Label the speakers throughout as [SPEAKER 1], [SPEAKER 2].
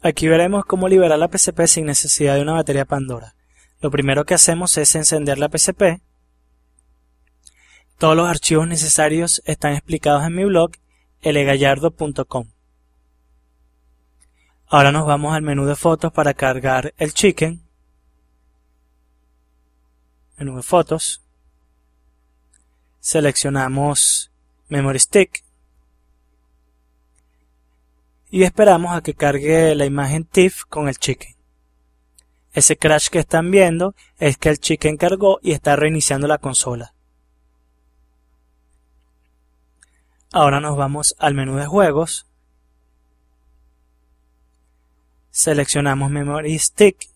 [SPEAKER 1] Aquí veremos cómo liberar la PCP sin necesidad de una batería Pandora. Lo primero que hacemos es encender la PCP. Todos los archivos necesarios están explicados en mi blog elegallardo.com. Ahora nos vamos al menú de fotos para cargar el chicken. Menú de fotos. Seleccionamos Memory Stick y esperamos a que cargue la imagen TIFF con el chicken. Ese crash que están viendo es que el chicken cargó y está reiniciando la consola. Ahora nos vamos al menú de juegos. Seleccionamos Memory Stick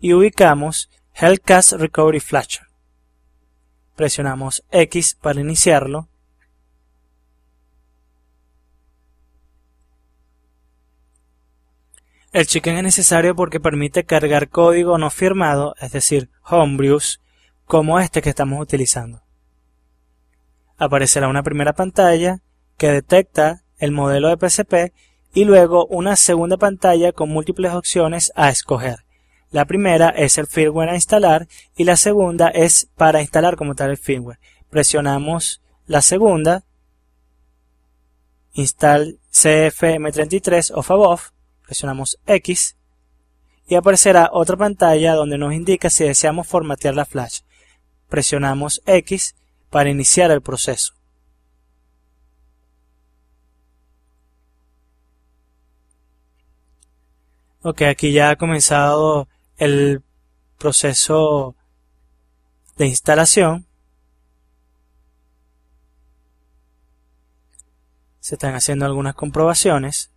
[SPEAKER 1] y ubicamos Hellcast Recovery Flasher. Presionamos X para iniciarlo El chicken es necesario porque permite cargar código no firmado, es decir, homebrews, como este que estamos utilizando. Aparecerá una primera pantalla que detecta el modelo de PCP y luego una segunda pantalla con múltiples opciones a escoger. La primera es el firmware a instalar y la segunda es para instalar como tal el firmware. Presionamos la segunda, install CFM33 o above, presionamos X y aparecerá otra pantalla donde nos indica si deseamos formatear la flash. Presionamos X para iniciar el proceso. Ok, aquí ya ha comenzado el proceso de instalación. Se están haciendo algunas comprobaciones.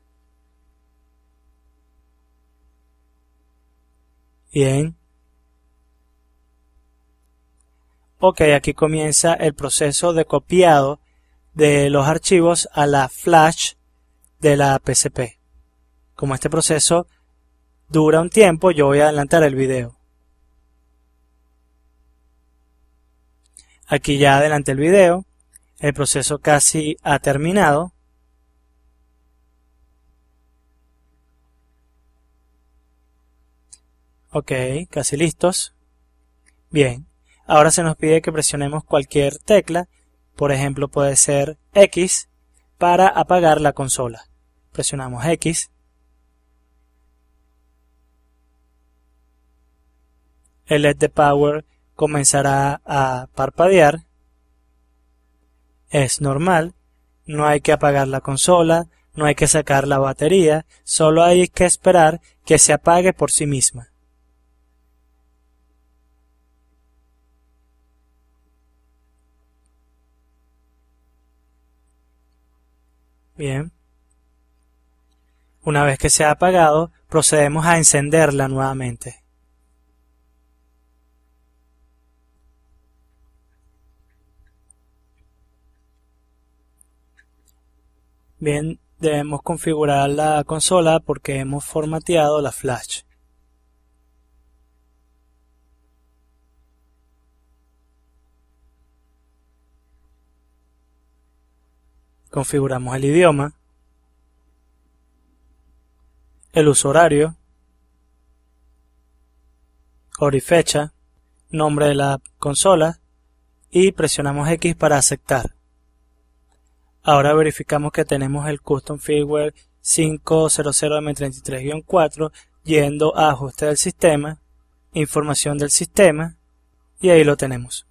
[SPEAKER 1] Bien. Ok, aquí comienza el proceso de copiado de los archivos a la flash de la PCP. Como este proceso dura un tiempo, yo voy a adelantar el video. Aquí ya adelanté el video. El proceso casi ha terminado. Ok, casi listos. Bien, ahora se nos pide que presionemos cualquier tecla, por ejemplo puede ser X, para apagar la consola. Presionamos X. El LED de Power comenzará a parpadear. Es normal, no hay que apagar la consola, no hay que sacar la batería, solo hay que esperar que se apague por sí misma. Bien. Una vez que se ha apagado, procedemos a encenderla nuevamente. Bien, debemos configurar la consola porque hemos formateado la flash. configuramos el idioma, el usuario, hora y fecha, nombre de la consola y presionamos X para aceptar. Ahora verificamos que tenemos el Custom Firmware 500M33-4 yendo a ajuste del sistema, información del sistema y ahí lo tenemos.